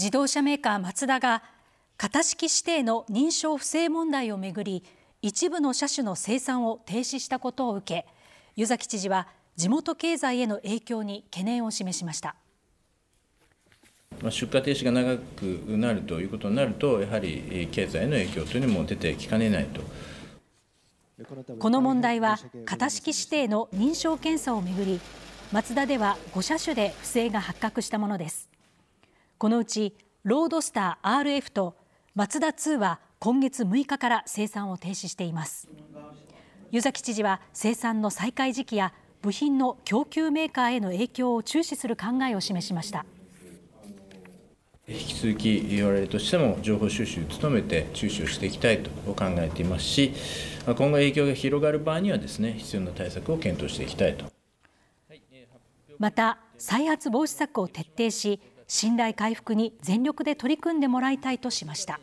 自動車メーカーマツダが型式指定の認証不正問題をめぐり一部の車種の生産を停止したことを受け湯崎知事は地元経済への影響に懸念を示しました。出荷停止が長くなるということになると、やはり経済への影響というのも出てきかねないと。この問題は、型式指定の認証検査をめぐり、マツダでは5車種で不正が発覚したものです。このうちロードスター RF とマツダ2は今月6日から生産を停止しています湯崎知事は生産の再開時期や部品の供給メーカーへの影響を注視する考えを示しました引き続き我々としても情報収集に努めて注視をしていきたいと考えていますし今後影響が広がる場合にはですね必要な対策を検討していきたいとまた再発防止策を徹底し信頼回復に全力で取り組んでもらいたいとしました。